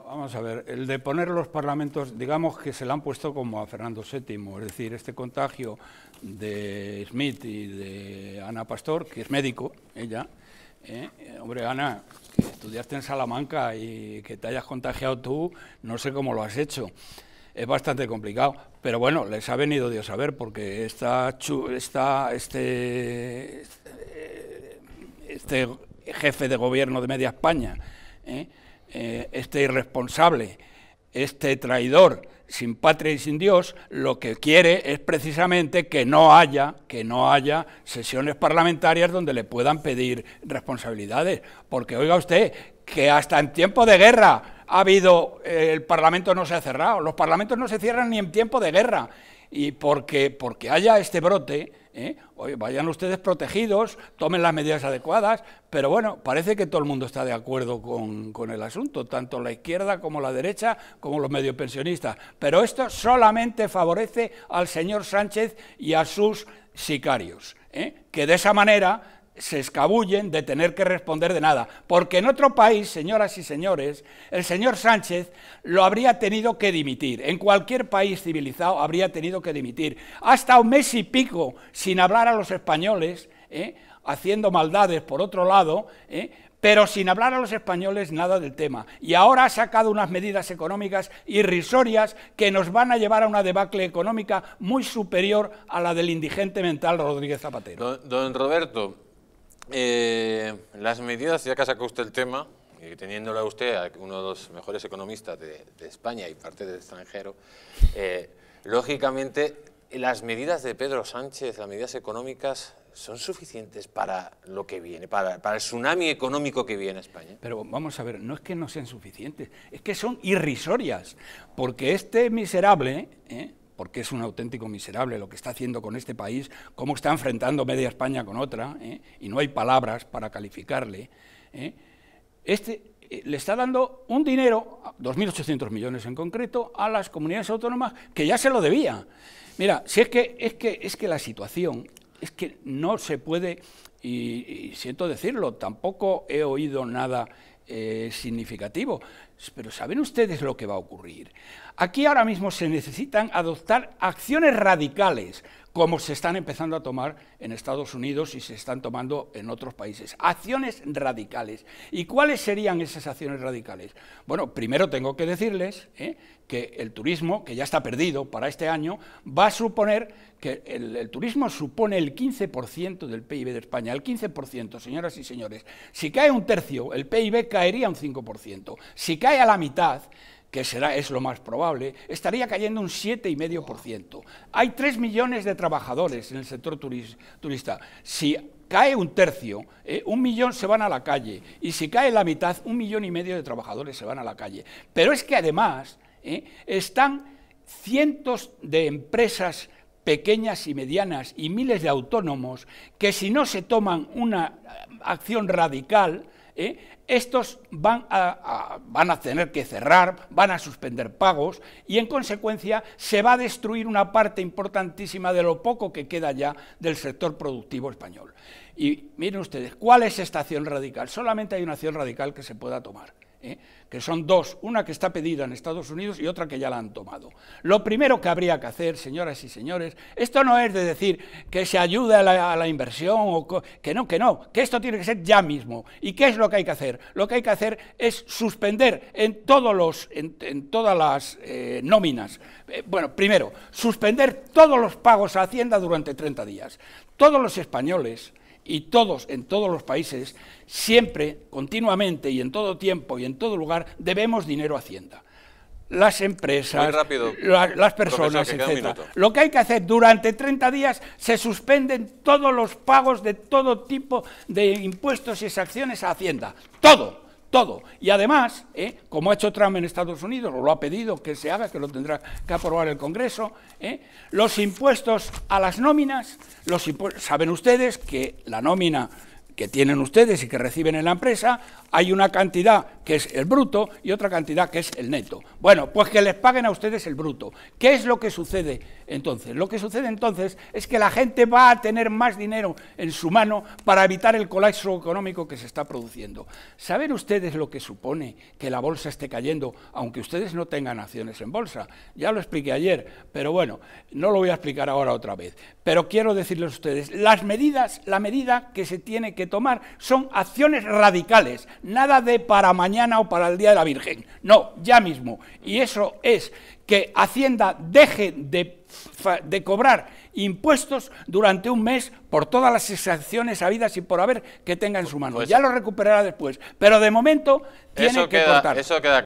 Vamos a ver, el de poner los parlamentos, digamos que se le han puesto como a Fernando VII, es decir, este contagio de Smith y de Ana Pastor, que es médico, ella, ¿eh? hombre Ana, que estudiaste en Salamanca y que te hayas contagiado tú, no sé cómo lo has hecho, es bastante complicado, pero bueno, les ha venido Dios a ver, porque está está este, este, este jefe de gobierno de media España, eh, eh, este irresponsable, este traidor, sin patria y sin Dios, lo que quiere es precisamente que no haya, que no haya sesiones parlamentarias donde le puedan pedir responsabilidades. Porque oiga usted, que hasta en tiempo de guerra ha habido, eh, el Parlamento no se ha cerrado, los parlamentos no se cierran ni en tiempo de guerra. Y porque haya este brote, ¿eh? vayan ustedes protegidos, tomen las medidas adecuadas, pero bueno, parece que todo el mundo está de acuerdo con, el asunto, tanto la izquierda como la derecha, como los pensionistas, Pero esto solamente favorece al señor Sánchez y a sus sicarios, ¿eh? que de esa manera se escabullen de tener que responder de nada. Porque en otro país, señoras y señores, el señor Sánchez lo habría tenido que dimitir. En cualquier país civilizado habría tenido que dimitir. Ha estado mes y pico sin hablar a los españoles, ¿eh? haciendo maldades por otro lado, ¿eh? pero sin hablar a los españoles nada del tema. Y ahora ha sacado unas medidas económicas irrisorias que nos van a llevar a una debacle económica muy superior a la del indigente mental Rodríguez Zapatero. don Roberto, eh, las medidas, ya que ha sacado usted el tema, y teniéndola usted, uno de los mejores economistas de, España y parte del extranjero, eh, lógicamente las medidas de Pedro Sánchez, las medidas económicas, son suficientes para lo que viene, para, el tsunami económico que viene a España. Pero vamos a ver, no es que no sean suficientes, es que son irrisorias, porque este miserable, eh, porque es un auténtico miserable lo que está haciendo con este país, cómo está enfrentando media España con otra, ¿eh? y no hay palabras para calificarle, ¿eh? este eh, le está dando un dinero, 2.800 millones en concreto, a las comunidades autónomas que ya se lo debía. Mira, si es que, es que, es que la situación es que no se puede, y, y siento decirlo, tampoco he oído nada eh, significativo. Pero ¿saben ustedes lo que va a ocurrir? Aquí ahora mismo se necesitan adoptar acciones radicales como se están empezando a tomar en Estados Unidos y se están tomando en otros países. Acciones radicales. ¿Y cuáles serían esas acciones radicales? Bueno, primero tengo que decirles ¿eh? que el turismo, que ya está perdido para este año, va a suponer que el, el turismo supone el 15% del PIB de España, el 15%, señoras y señores. Si cae un tercio, el PIB caería un 5%. Si cae a la mitad, que será, es lo más probable, estaría cayendo un 7,5%. Hay 3 millones de trabajadores en el sector turista. Si cae un tercio, eh, un millón se van a la calle, y si cae la mitad, un millón y medio de trabajadores se van a la calle. Pero es que además eh, están cientos de empresas pequeñas y medianas y miles de autónomos que si no se toman una acción radical, ¿eh? estos van van a tener que cerrar, van a suspender pagos y en consecuencia se va a destruir una parte importantísima de lo poco que queda ya del sector productivo español. Y miren ustedes, ¿cuál es esta acción radical? Solamente hay una acción radical que se pueda tomar. ¿eh? que son dos, una que está pedida en Estados Unidos y otra que ya la han tomado. Lo primero que habría que hacer, señoras y señores, esto no es de decir que se ayude a, la, inversión, o que no, que no, que esto tiene que ser ya mismo. ¿Y qué es lo que hay que hacer? Lo que hay que hacer es suspender en, todos los, en, todas las eh, nóminas. Eh, bueno, primero, suspender todos los pagos a Hacienda durante 30 días. Todos los españoles y todos en todos los países, siempre, continuamente y en todo tiempo y en todo lugar, debemos dinero a Hacienda. Las empresas, las personas, etc. Lo que hay que hacer durante 30 días se suspenden todos los pagos de todo tipo de impuestos y exacciones a Hacienda. Todo todo. Y además, ¿eh? como ha hecho Trump en Estados Unidos, o lo ha pedido que se haga, que lo tendrá que aprobar el Congreso, ¿eh? los impuestos a las nóminas, los saben ustedes que la nómina que tienen ustedes y que reciben en la empresa, hay una cantidad que es el bruto y otra cantidad que es el neto. Bueno, pues que les paguen a ustedes el bruto. ¿Qué es lo que sucede entonces? Lo que sucede entonces es que la gente va a tener más dinero en su mano para evitar el colapso económico que se está produciendo. ¿Saben ustedes lo que supone que la bolsa esté cayendo, aunque ustedes no tengan acciones en bolsa? Ya lo expliqué ayer, pero bueno, no lo voy a explicar ahora otra vez. Pero quiero decirles a ustedes, las medidas, la medida que se tiene que tomar son acciones radicales, nada de para mañana o para el Día de la Virgen, no, ya mismo. Y eso es que Hacienda deje de, cobrar impuestos durante un mes por todas las exacciones habidas y por haber que tenga en su mano. Pues ya lo recuperará después, pero de momento tiene que cortar. Eso queda